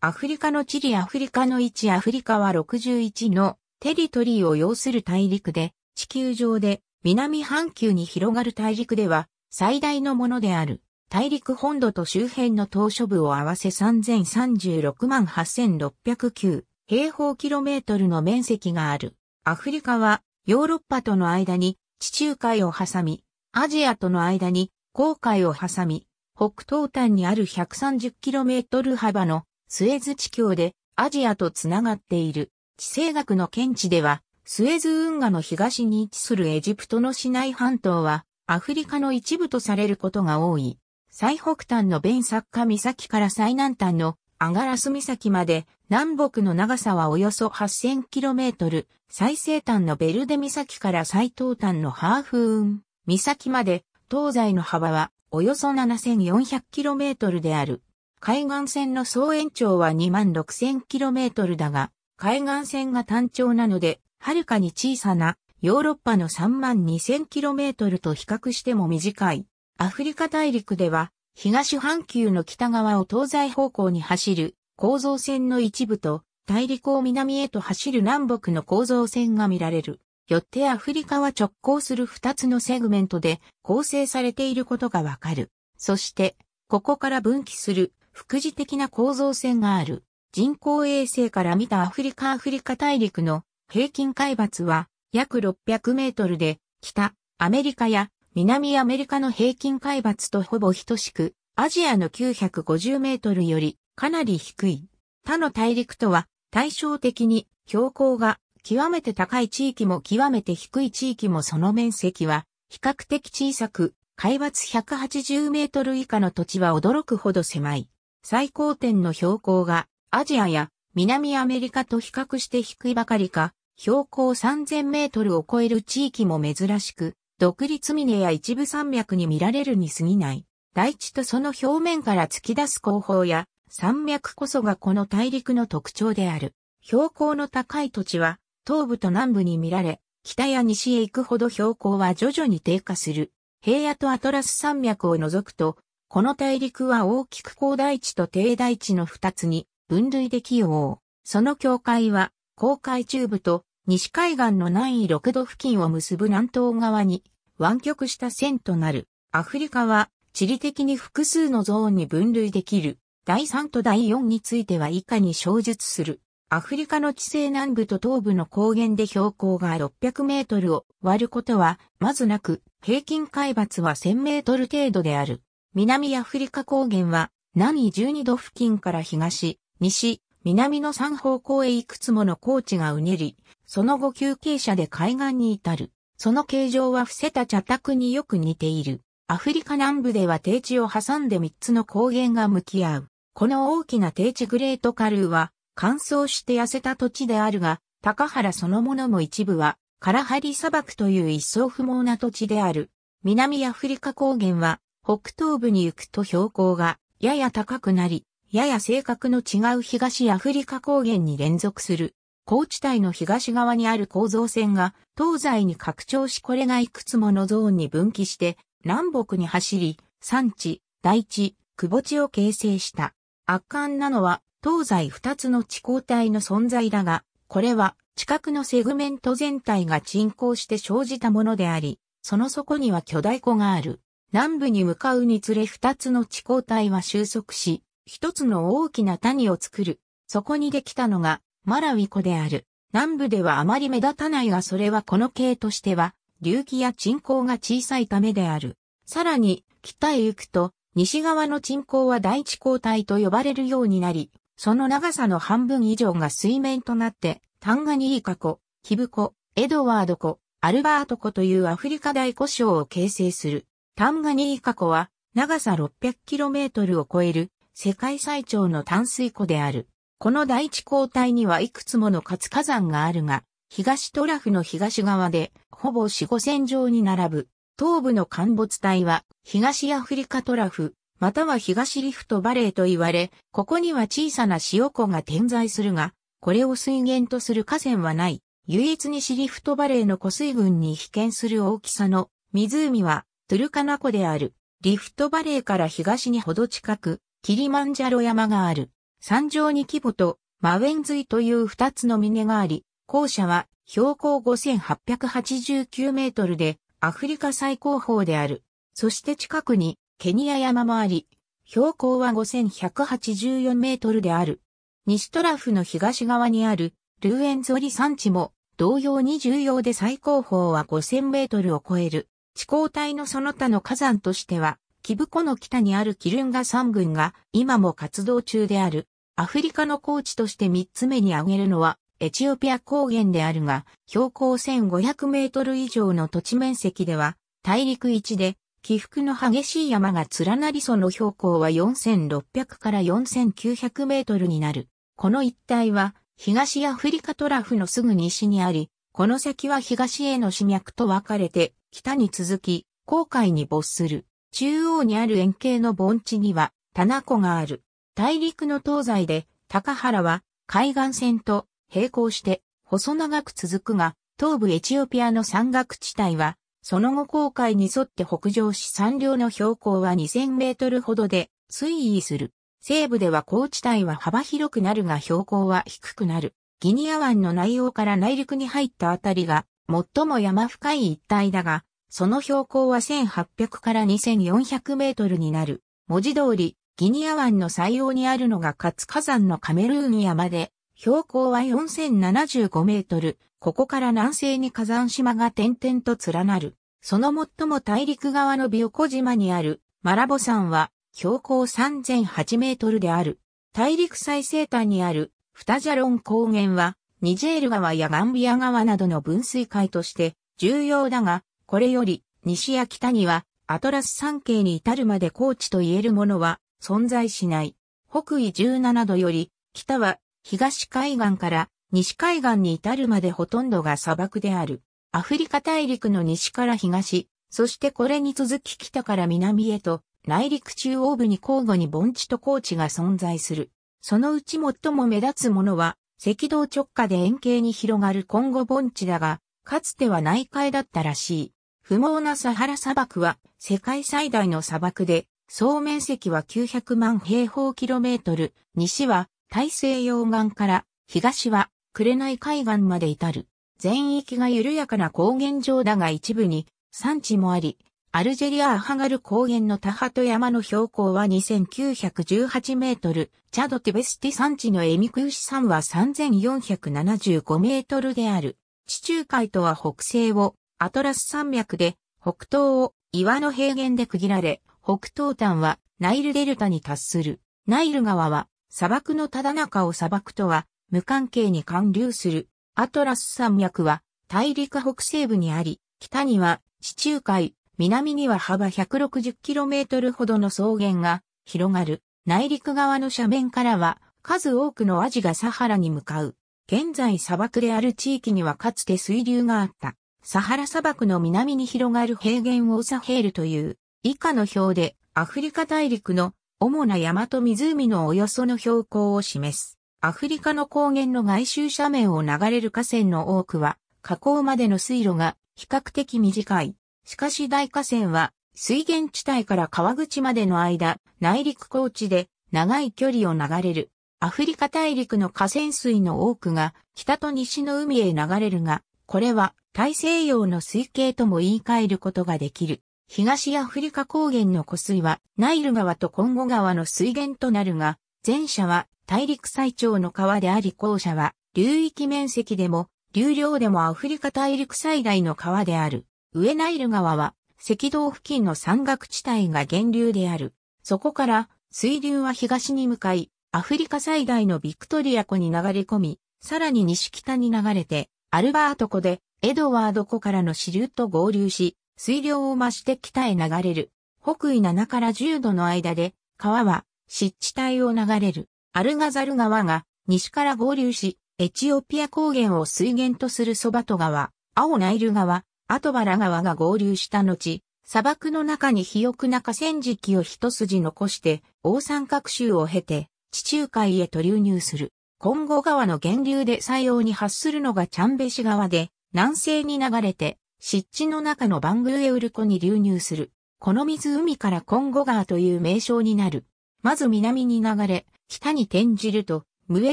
アフリカの地理アフリカの位置アフリカは61のテリトリーを要する大陸で、地球上で南半球に広がる大陸では最大のものである。大陸本土と周辺の島嶼部を合わせ3036万8609平方キロメートルの面積がある。アフリカはヨーロッパとの間に地中海を挟み、アジアとの間に航海を挟み、北東端にある 130km 幅のスエズ地境でアジアとつながっている。地政学の見地では、スエズ運河の東に位置するエジプトの市内半島は、アフリカの一部とされることが多い。最北端のベンサッカ岬から最南端のアガラス岬まで、南北の長さはおよそ 8000km、最西端のベルデ岬から最東端のハーフーン岬まで、東西の幅はおよそ 7400km である。海岸線の総延長は 26,000km だが、海岸線が単調なので、はるかに小さなヨーロッパの 32,000km と比較しても短い。アフリカ大陸では、東半球の北側を東西方向に走る構造線の一部と、大陸を南へと走る南北の構造線が見られる。よってアフリカは直行する二つのセグメントで構成されていることがわかる。そして、ここから分岐する副次的な構造線がある。人工衛星から見たアフリカアフリカ大陸の平均海抜は約600メートルで、北、アメリカや南アメリカの平均海抜とほぼ等しく、アジアの950メートルよりかなり低い。他の大陸とは対照的に標高が極めて高い地域も極めて低い地域もその面積は比較的小さく、海抜180メートル以下の土地は驚くほど狭い。最高点の標高がアジアや南アメリカと比較して低いばかりか、標高3000メートルを超える地域も珍しく、独立峰や一部山脈に見られるに過ぎない、大地とその表面から突き出す工法や、山脈こそがこの大陸の特徴である。標高の高い土地は、東部と南部に見られ、北や西へ行くほど標高は徐々に低下する。平野とアトラス山脈を除くと、この大陸は大きく高大地と低大地の二つに分類できよう。その境界は、公海中部と西海岸の南緯6度付近を結ぶ南東側に湾曲した線となる。アフリカは地理的に複数のゾーンに分類できる。第3と第4については以下に詳述する。アフリカの地勢南部と東部の高原で標高が600メートルを割ることは、まずなく、平均海抜は1000メートル程度である。南アフリカ高原は、南12度付近から東、西、南の3方向へいくつもの高地がうねり、その後休憩者で海岸に至る。その形状は伏せた茶宅によく似ている。アフリカ南部では低地を挟んで3つの高原が向き合う。この大きな低地グレートカルーは乾燥して痩せた土地であるが、高原そのものも一部はカラハリ砂漠という一層不毛な土地である。南アフリカ高原は北東部に行くと標高がやや高くなり、やや性格の違う東アフリカ高原に連続する高地帯の東側にある構造線が東西に拡張しこれがいくつものゾーンに分岐して南北に走り、山地、大地、窪地を形成した。圧巻なのは東西二つの地高帯の存在だが、これは近くのセグメント全体が沈降して生じたものであり、その底には巨大湖がある。南部に向かうにつれ二つの地交帯は収束し、一つの大きな谷を作る。そこにできたのが、マラウィ湖である。南部ではあまり目立たないがそれはこの系としては、隆起や沈降が小さいためである。さらに、北へ行くと、西側の沈降は大地交帯と呼ばれるようになり、その長さの半分以上が水面となって、タンガニーカ湖、キブ湖、エドワード湖、アルバート湖というアフリカ大湖礁を形成する。タンガニーカ湖は長さ 600km を超える世界最長の淡水湖である。この第一交代にはいくつもの活火山があるが、東トラフの東側でほぼ四五線上に並ぶ。東部の陥没帯は東アフリカトラフ、または東リフトバレーと言われ、ここには小さな塩湖が点在するが、これを水源とする河川はない。唯一西リフトバレーの湖水群に被験する大きさの湖はトゥルカナ湖である。リフトバレーから東にほど近く、キリマンジャロ山がある。山上に規模とマウェンズイという二つの峰があり、校舎は標高5889メートルでアフリカ最高峰である。そして近くにケニア山もあり、標高は5184メートルである。西トラフの東側にあるルーエンゾリ山地も同様に重要で最高峰は5000メートルを超える。地高帯のその他の火山としては、キブコの北にあるキルンガ山群が今も活動中である。アフリカの高地として三つ目に挙げるのはエチオピア高原であるが、標高1500メートル以上の土地面積では、大陸一で、起伏の激しい山が連なりその標高は4600から4900メートルになる。この一帯は、東アフリカトラフのすぐ西にあり、この先は東への死脈と分かれて、北に続き、航海に没する。中央にある円形の盆地には、棚湖がある。大陸の東西で、高原は、海岸線と並行して、細長く続くが、東部エチオピアの山岳地帯は、その後航海に沿って北上し山稜の標高は2000メートルほどで推移する。西部では高地帯は幅広くなるが標高は低くなる。ギニア湾の内洋から内陸に入ったあたりが最も山深い一帯だが、その標高は1800から2400メートルになる。文字通り、ギニア湾の最央にあるのが活火山のカメルーン山で、標高は4075メートル。ここから南西に火山島が点々と連なる。その最も大陸側のビオコ島にあるマラボ山は標高3008メートルである。大陸最西端にあるフタジャロン高原はニジェール川やガンビア川などの分水海として重要だが、これより西や北にはアトラス山系に至るまで高地と言えるものは存在しない。北緯17度より北は東海岸から西海岸に至るまでほとんどが砂漠である。アフリカ大陸の西から東、そしてこれに続き北から南へと内陸中央部に交互に盆地と高地が存在する。そのうち最も目立つものは赤道直下で円形に広がるコンゴ盆地だが、かつては内海だったらしい。不毛なサハラ砂漠は世界最大の砂漠で、総面積は900万平方キロメートル、西は大西洋岸から東は紅海岸まで至る。全域が緩やかな高原上だが一部に山地もあり、アルジェリア・アハガル高原のタハト山の標高は2918メートル、チャド・テベスティ山地のエミクウシ山は3475メートルである。地中海とは北西をアトラス山脈で、北東を岩の平原で区切られ、北東端はナイルデルタに達する。ナイル川は砂漠のただ中を砂漠とは無関係に貫流する。アトラス山脈は大陸北西部にあり、北には地中海、南には幅 160km ほどの草原が広がる。内陸側の斜面からは数多くのアジがサハラに向かう。現在砂漠である地域にはかつて水流があった。サハラ砂漠の南に広がる平原をサヘールという。以下の表でアフリカ大陸の主な山と湖のおよその標高を示す。アフリカの高原の外周斜面を流れる河川の多くは、河口までの水路が比較的短い。しかし大河川は水源地帯から川口までの間、内陸高地で長い距離を流れる。アフリカ大陸の河川水の多くが北と西の海へ流れるが、これは大西洋の水系とも言い換えることができる。東アフリカ高原の湖水はナイル川とコンゴ川の水源となるが、前者は大陸最長の川であり後者は流域面積でも流量でもアフリカ大陸最大の川である。上ナイル川は赤道付近の山岳地帯が源流である。そこから水流は東に向かい、アフリカ最大のビクトリア湖に流れ込み、さらに西北に流れて、アルバート湖でエドワード湖からの支流と合流し、水量を増して北へ流れる。北緯7から10度の間で、川は湿地帯を流れる。アルガザル川が西から合流し、エチオピア高原を水源とするソバト川、青ナイル川、後原川が合流した後、砂漠の中に肥沃な河川敷を一筋残して、大三角州を経て、地中海へと流入する。今後川の源流で採用に発するのがチャンベシ川で、南西に流れて、湿地の中のバングエウル湖に流入する。この水海からコンゴ川という名称になる。まず南に流れ、北に転じると、ムエ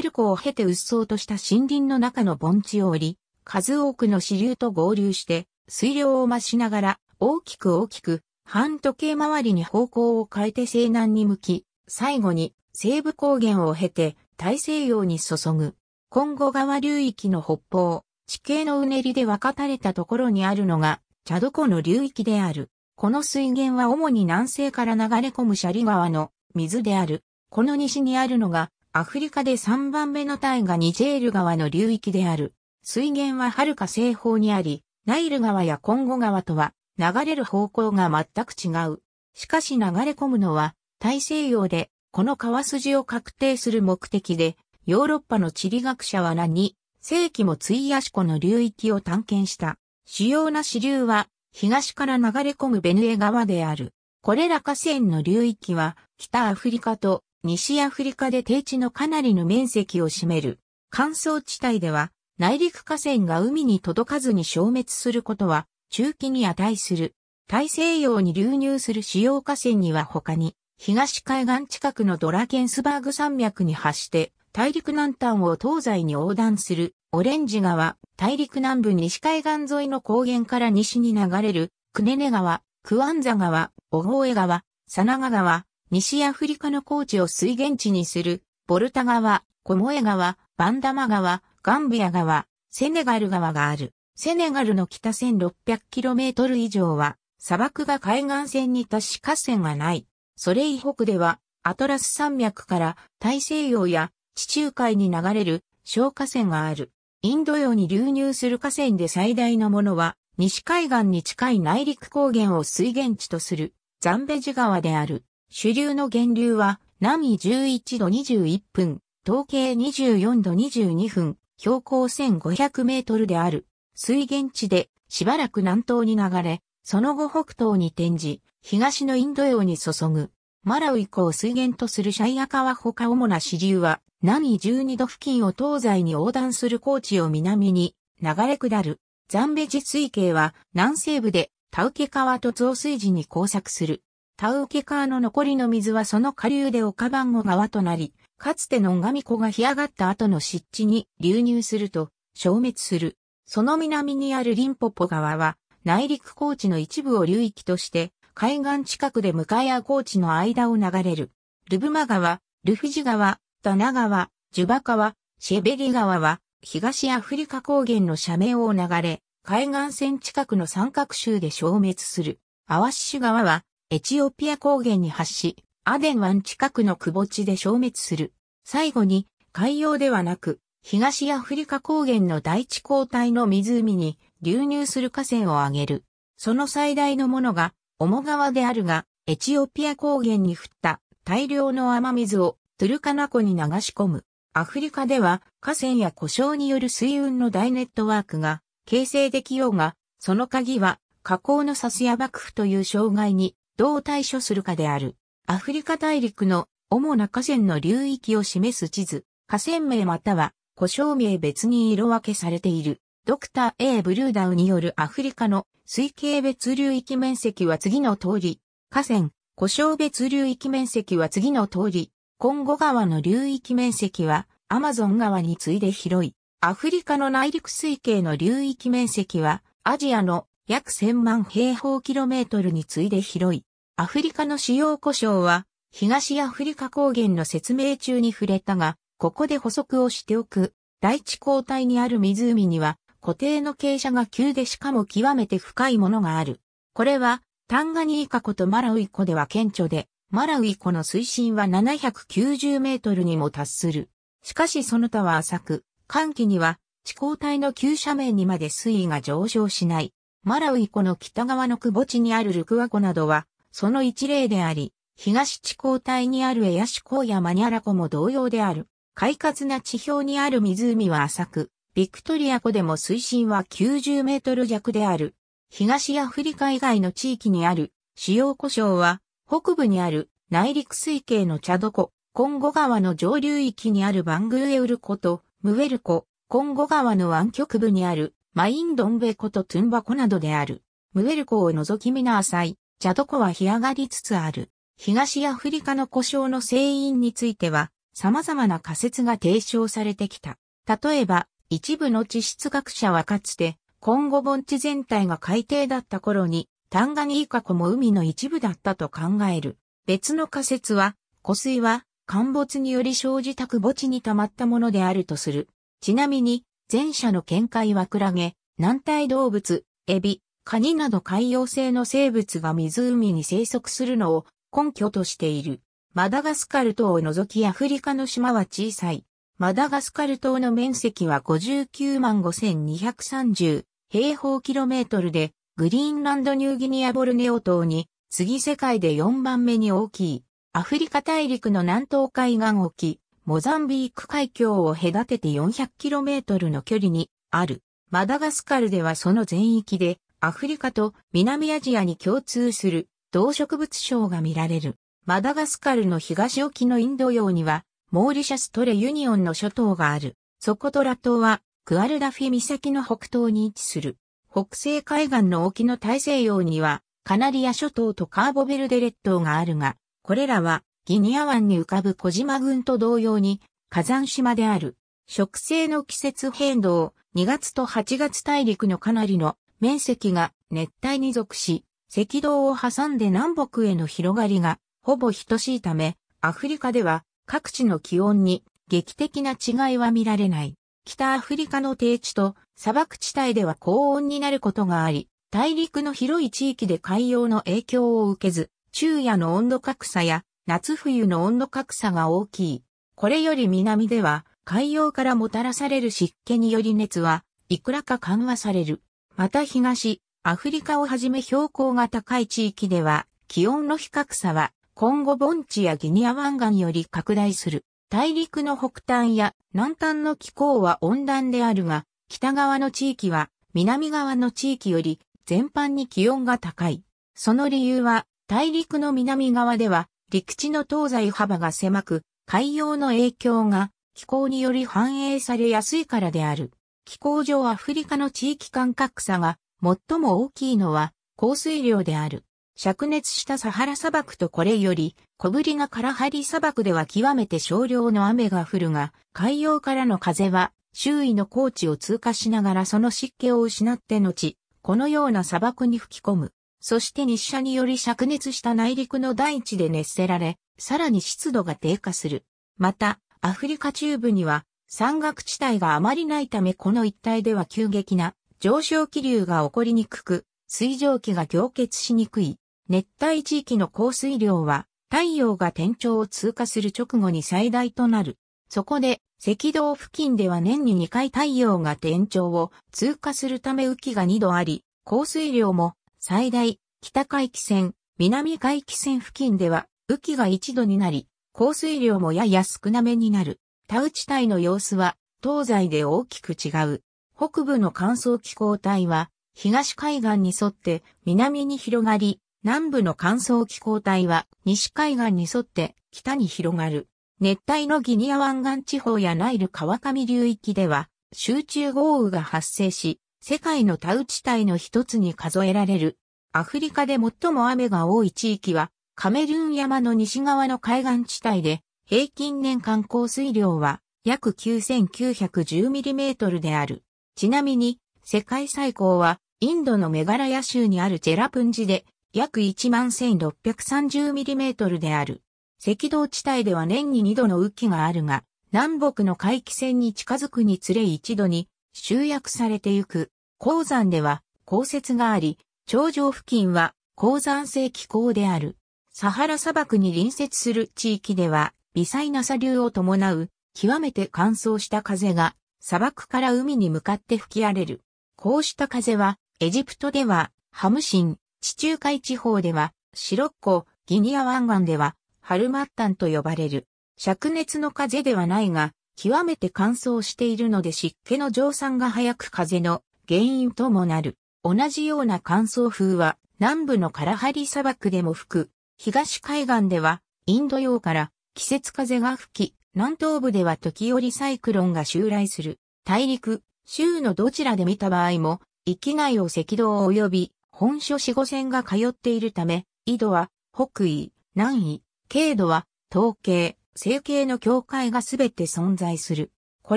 ル湖を経て鬱蒼とした森林の中の盆地を降り、数多くの支流と合流して、水量を増しながら、大きく大きく、半時計回りに方向を変えて西南に向き、最後に西部高原を経て大西洋に注ぐ。今後川流域の北方、地形のうねりで分かたれたところにあるのが、チャド湖の流域である。この水源は主に南西から流れ込むシャリ川の水である。この西にあるのが、アフリカで3番目の大河ニジェール川の流域である。水源ははるか西方にあり、ナイル川やコンゴ川とは流れる方向が全く違う。しかし流れ込むのは大西洋でこの川筋を確定する目的でヨーロッパの地理学者は何世紀もイやしコの流域を探検した。主要な支流は東から流れ込むベヌエ川である。これら河川の流域は北アフリカと西アフリカで低地のかなりの面積を占める。乾燥地帯では内陸河川が海に届かずに消滅することは、中期に値する。大西洋に流入する主要河川には他に、東海岸近くのドラケンスバーグ山脈に発して、大陸南端を東西に横断する、オレンジ川、大陸南部西海岸沿いの高原から西に流れる、クネネ川、クワンザ川、オホエ川、サナガ川、西アフリカの高地を水源地にする、ボルタ川、コモエ川、バンダマ川、ガンビア川、セネガル川がある。セネガルの北 1600km 以上は、砂漠が海岸線に達し河川がない。それ以北では、アトラス山脈から大西洋や地中海に流れる小河川がある。インド洋に流入する河川で最大のものは、西海岸に近い内陸高原を水源地とするザンベジ川である。主流の源流は、南緯11度21分、東経24度22分、標高1500メートルである。水源地でしばらく南東に流れ、その後北東に転じ、東のインド洋に注ぐ。マラウイ湖を水源とするシャイア川ほか主な支流は、南12度付近を東西に横断する高地を南に流れ下る。ザンベジ水系は南西部でタウケ川と増水時に交錯する。タウケ川の残りの水はその下流でオカバンゴ川となり、かつてのみ湖が干上がった後の湿地に流入すると消滅する。その南にあるリンポポ川は内陸高地の一部を流域として海岸近くで向かいや高地の間を流れる。ルブマ川、ルフジ川、ダナ川、ジュバ川、シェベリ川は東アフリカ高原の斜面を流れ、海岸線近くの三角州で消滅する。アワシシ川はエチオピア高原に発し、アデン湾近くの窪地で消滅する。最後に、海洋ではなく、東アフリカ高原の大地交代の湖に流入する河川を挙げる。その最大のものが、オモ川であるが、エチオピア高原に降った大量の雨水をトゥルカナ湖に流し込む。アフリカでは河川や故障による水運の大ネットワークが形成できようが、その鍵は河口のサスや幕府という障害にどう対処するかである。アフリカ大陸の主な河川の流域を示す地図、河川名または故障名別に色分けされている。ドクター A ブルーダウによるアフリカの推計別流域面積は次の通り、河川、故障別流域面積は次の通り、コンゴ川の流域面積はアマゾン川に次いで広い。アフリカの内陸水系の流域面積はアジアの約1000万平方キロメートルに次いで広い。アフリカの主要故障は、東アフリカ高原の説明中に触れたが、ここで補足をしておく。大地交代にある湖には、固定の傾斜が急でしかも極めて深いものがある。これは、タンガニーカ湖とマラウイ湖では顕著で、マラウイ湖の水深は790メートルにも達する。しかしその他は浅く、寒気には、地交代の急斜面にまで水位が上昇しない。マラウイ湖の北側の窪地にあるルクワ湖などは、その一例であり、東地高帯にあるエアシコやマニャラ湖も同様である。快活な地表にある湖は浅く、ビクトリア湖でも水深は90メートル弱である。東アフリカ以外の地域にある主要湖礁は、北部にある内陸水系のチャド湖、コンゴ川の上流域にあるバングエウル湖とムウェル湖、コンゴ川の湾曲部にあるマインドンベ湖とトゥンバ湖などである。ムウェル湖を除き見な浅いジャドコは干上がりつつある。東アフリカの故障の成因については、様々な仮説が提唱されてきた。例えば、一部の地質学者はかつて、今後盆地全体が海底だった頃に、タンガニーカ湖も海の一部だったと考える。別の仮説は、湖水は陥没により生じた窪地に溜まったものであるとする。ちなみに、前者の見解はクラゲ、軟体動物、エビ、カニなど海洋性の生物が湖に生息するのを根拠としている。マダガスカル島を除きアフリカの島は小さい。マダガスカル島の面積は59万5230平方キロメートルで、グリーンランドニューギニアボルネオ島に、次世界で4番目に大きい、アフリカ大陸の南東海岸沖、モザンビーク海峡を隔てて4 0 0トルの距離にある。マダガスカルではその全域でアフリカと南アジアに共通する動植物症が見られる。マダガスカルの東沖のインド洋には、モーリシャストレユニオンの諸島がある。ソコトラ島は、クアルダフィ岬の北東に位置する。北西海岸の沖の大西洋には、カナリア諸島とカーボベルデ列島があるが、これらは、ギニア湾に浮かぶ小島群と同様に、火山島である。植生の季節変動、2月と8月大陸のかなりの面積が熱帯に属し、赤道を挟んで南北への広がりがほぼ等しいため、アフリカでは各地の気温に劇的な違いは見られない。北アフリカの低地と砂漠地帯では高温になることがあり、大陸の広い地域で海洋の影響を受けず、昼夜の温度格差や夏冬の温度格差が大きい。これより南では海洋からもたらされる湿気により熱はいくらか緩和される。また東、アフリカをはじめ標高が高い地域では、気温の比較差は、今後盆地やギニア湾岸より拡大する。大陸の北端や南端の気候は温暖であるが、北側の地域は南側の地域より全般に気温が高い。その理由は、大陸の南側では陸地の東西幅が狭く、海洋の影響が気候により反映されやすいからである。気候上アフリカの地域間格差が最も大きいのは降水量である。灼熱したサハラ砂漠とこれより小ぶりなカラハリ砂漠では極めて少量の雨が降るが、海洋からの風は周囲の高地を通過しながらその湿気を失って後、このような砂漠に吹き込む。そして日射により灼熱した内陸の大地で熱せられ、さらに湿度が低下する。また、アフリカ中部には山岳地帯があまりないためこの一帯では急激な上昇気流が起こりにくく、水蒸気が凝結しにくい。熱帯地域の降水量は太陽が天頂を通過する直後に最大となる。そこで赤道付近では年に2回太陽が天頂を通過するため雨季が2度あり、降水量も最大北海気線、南海気線付近では雨季が1度になり、降水量もやや少なめになる。田ウ帯の様子は東西で大きく違う。北部の乾燥気候帯は東海岸に沿って南に広がり、南部の乾燥気候帯は西海岸に沿って北に広がる。熱帯のギニア湾岸地方やナイル川上流域では集中豪雨が発生し、世界のタウ帯の一つに数えられる。アフリカで最も雨が多い地域はカメルーン山の西側の海岸地帯で平均年間降水量は約 9910mm である。ちなみに、世界最高は、インドのメガラヤ州にあるジェラプンジで、約 11630mm である。赤道地帯では年に2度の雨季があるが、南北の回帰線に近づくにつれ一度に集約されてゆく。鉱山では降雪があり、頂上付近は鉱山性気候である。サハラ砂漠に隣接する地域では微細な砂流を伴う、極めて乾燥した風が、砂漠から海に向かって吹き荒れる。こうした風は、エジプトでは、ハムシン、地中海地方では、シロッコ、ギニア湾岸では、ハルマッタンと呼ばれる。灼熱の風ではないが、極めて乾燥しているので湿気の蒸散が早く風の原因ともなる。同じような乾燥風は南部のカラハリ砂漠でも吹く。東海岸ではインド洋から季節風が吹き、南東部では時折サイクロンが襲来する。大陸、州のどちらで見た場合も、域内を赤道及び本所四五線が通っているため、緯度は北緯、南緯、経度は東計、西形の境界がすべて存在する。こ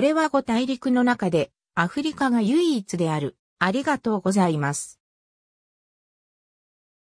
れは五大陸の中でアフリカが唯一である。ありがとうございます。